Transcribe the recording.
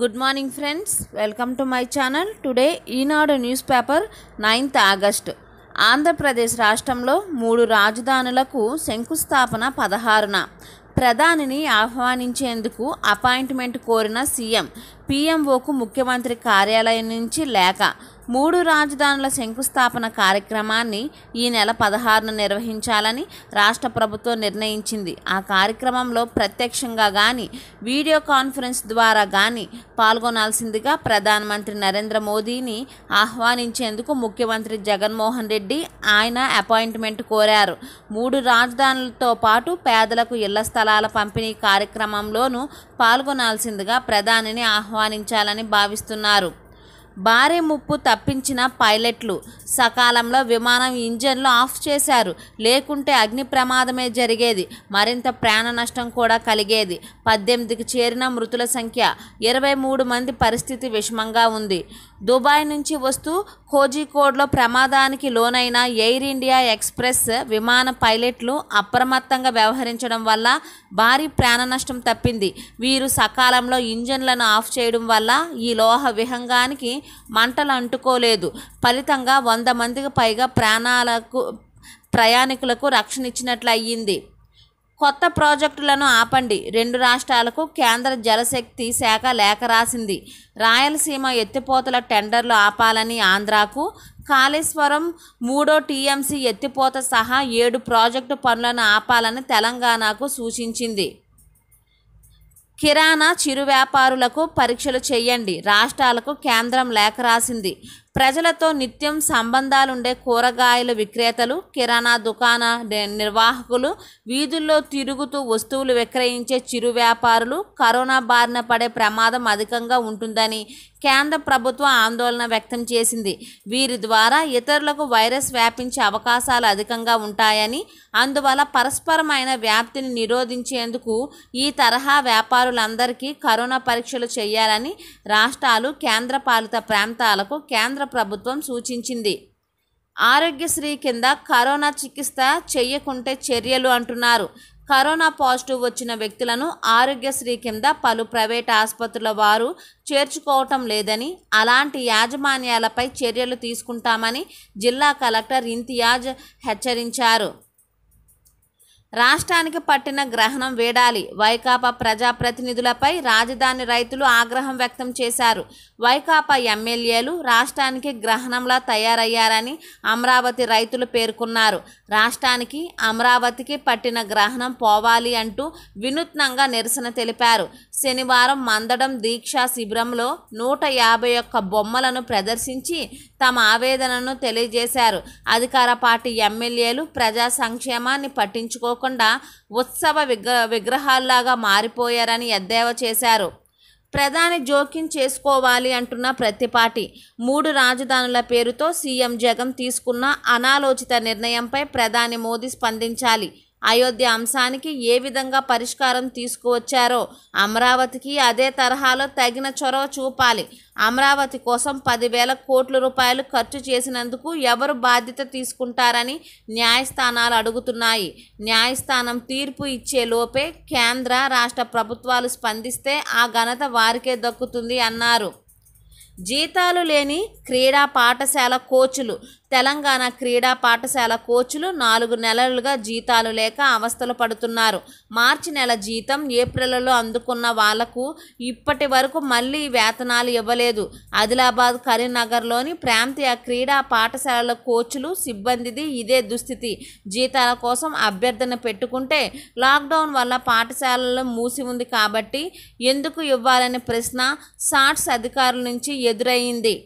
good morning friends welcome to my channel today Eenadu news paper ninth August Andhra Pradesh రాష్ట్రంలో మూడు రాజధానులకు శంకుస్థాపన పదహారున ప్రధానిని ఆహ్వానించేందుకు appointment కోరిన సీఎం పిఎంఓకు ముఖ్యమంత్రి కార్యాలయం నుంచి లేఖ మూడు రాజధానుల శంకుస్థాపన కార్యక్రమాన్ని ఈ నెల పదహారున నిర్వహించాలని రాష్ట్ర ప్రభుత్వం నిర్ణయించింది ఆ కార్యక్రమంలో ప్రత్యక్షంగా కానీ వీడియో కాన్ఫరెన్స్ ద్వారా కానీ పాల్గొనాల్సిందిగా ప్రధానమంత్రి నరేంద్ర మోదీని ఆహ్వానించేందుకు ముఖ్యమంత్రి జగన్మోహన్ రెడ్డి ఆయన అపాయింట్మెంట్ కోరారు మూడు రాజధానులతో పాటు పేదలకు ఇళ్ల స్థలాల పంపిణీ కార్యక్రమంలోనూ పాల్గొనాల్సిందిగా ప్రధానిని ఆహ్వానించాలని భావిస్తున్నారు భారీ ముప్పు తప్పించిన పైలట్లు సకాలంలో విమానం ఇంజన్లు ఆఫ్ చేశారు లేకుంటే అగ్ని ప్రమాదమే జరిగేది మరింత ప్రాణ నష్టం కూడా కలిగేది పద్దెనిమిదికి చేరిన మృతుల సంఖ్య ఇరవై మూడు మంది పరిస్థితి విషమంగా ఉంది దుబాయ్ నుంచి వస్తూ కోజికోడ్లో ప్రమాదానికి లోనైన ఎయిర్ ఇండియా ఎక్స్ప్రెస్ విమాన పైలట్లు అప్రమత్తంగా వ్యవహరించడం వల్ల భారీ ప్రాణ నష్టం తప్పింది వీరు సకాలంలో ఇంజన్లను ఆఫ్ చేయడం వల్ల ఈ లోహ విహంగానికి మంటలు అంటుకోలేదు ఫలితంగా వంద మందికి పైగా ప్రాణాలకు ప్రయాణికులకు రక్షణ ఇచ్చినట్లు అయ్యింది కొత్త ప్రాజెక్టులను ఆపండి రెండు రాష్ట్రాలకు కేంద్ర జలశక్తి శాఖ లేఖ రాసింది రాయలసీమ ఎత్తిపోతల టెండర్లు ఆపాలని ఆంధ్రాకు కాళేశ్వరం మూడో టీఎంసీ ఎత్తిపోత సహా ఏడు ప్రాజెక్టు పనులను ఆపాలని తెలంగాణకు సూచించింది కిరాణా చిరు వ్యాపారులకు పరీక్షలు చేయండి రాష్ట్రాలకు కేంద్రం లేఖ రాసింది ప్రజలతో నిత్యం సంబంధాలుండే కూరగాయల విక్రేతలు కిరాణా దుకాణ నిర్వాహకులు వీధుల్లో తిరుగుతూ వస్తువులు విక్రయించే చిరు వ్యాపారులు కరోనా బారిన పడే ప్రమాదం అధికంగా ఉంటుందని కేంద్ర ప్రభుత్వం ఆందోళన వ్యక్తం చేసింది వీరి ద్వారా ఇతరులకు వైరస్ వ్యాపించే అవకాశాలు అధికంగా ఉంటాయని అందువల్ల పరస్పరమైన వ్యాప్తిని నిరోధించేందుకు ఈ తరహా వ్యాపారులందరికీ కరోనా పరీక్షలు చేయాలని రాష్ట్రాలు కేంద్రపాలిత ప్రాంతాలకు కేంద్ర కేంద్ర ప్రభుత్వం సూచించింది ఆరోగ్యశ్రీ కింద కరోనా చికిత్స చేయకుంటే చర్యలు అంటున్నారు కరోనా పాజిటివ్ వచ్చిన వ్యక్తులను ఆరోగ్యశ్రీ కింద పలు ప్రైవేట్ ఆసుపత్రుల వారు చేర్చుకోవటం లేదని అలాంటి యాజమాన్యాలపై చర్యలు తీసుకుంటామని జిల్లా కలెక్టర్ ఇంతియాజ్ హెచ్చరించారు రాష్ట్రానికి పట్టిన గ్రహణం వేడాలి వైకాపా ప్రజాప్రతినిధులపై రాజధాని రైతులు ఆగ్రహం వ్యక్తం చేశారు వైకాపా ఎమ్మెల్యేలు రాష్ట్రానికి గ్రహణంలా తయారయ్యారని అమరావతి రైతులు పేర్కొన్నారు రాష్ట్రానికి అమరావతికి పట్టిన గ్రహణం పోవాలి అంటూ వినూత్నంగా నిరసన తెలిపారు శనివారం మందడం దీక్షా శిబిరంలో నూట యాభై ఒక్క బొమ్మలను ప్రదర్శించి తమ ఆవేదనను తెలియజేశారు అధికార పార్టీ ఎమ్మెల్యేలు ప్రజా సంక్షేమాన్ని పట్టించుకో అవ్వకుండా ఉత్సవ విగ్ర విగ్రహాల్లాగా మారిపోయారని ఎద్దేవా చేశారు ప్రధాని జోక్యం చేసుకోవాలి అంటున్న ప్రతిపాటి మూడు రాజధానుల పేరుతో సీఎం జగన్ తీసుకున్న అనాలోచిత నిర్ణయంపై ప్రధాని మోదీ స్పందించాలి అయోధ్య అంశానికి ఏ విధంగా పరిష్కారం తీసుకువచ్చారో అమరావతికి అదే తరహాలో తగిన చొరవ చూపాలి అమరావతి కోసం పదివేల కోట్ల రూపాయలు ఖర్చు చేసినందుకు ఎవరు బాధ్యత తీసుకుంటారని న్యాయస్థానాలు అడుగుతున్నాయి న్యాయస్థానం తీర్పు ఇచ్చే లోపే కేంద్ర రాష్ట్ర ప్రభుత్వాలు స్పందిస్తే ఆ ఘనత వారికే దక్కుతుంది అన్నారు జీతాలు లేని క్రీడా పాఠశాల కోచ్లు తెలంగాణ క్రీడా పాఠశాల కోచ్లు నాలుగు నెలలుగా జీతాలు లేక అవస్థలు పడుతున్నారు మార్చి నెల జీతం ఏప్రిల్లో అందుకున్న వాళ్లకు ఇప్పటి వరకు మళ్ళీ వేతనాలు ఇవ్వలేదు ఆదిలాబాద్ కరీంనగర్లోని ప్రాంతీయ క్రీడా పాఠశాలల కోచ్లు సిబ్బందిది ఇదే దుస్థితి జీతాల కోసం అభ్యర్థన పెట్టుకుంటే లాక్డౌన్ వల్ల పాఠశాలలో మూసి ఉంది కాబట్టి ఎందుకు ఇవ్వాలనే ప్రశ్న సాట్స్ అధికారుల నుంచి ఎదురైంది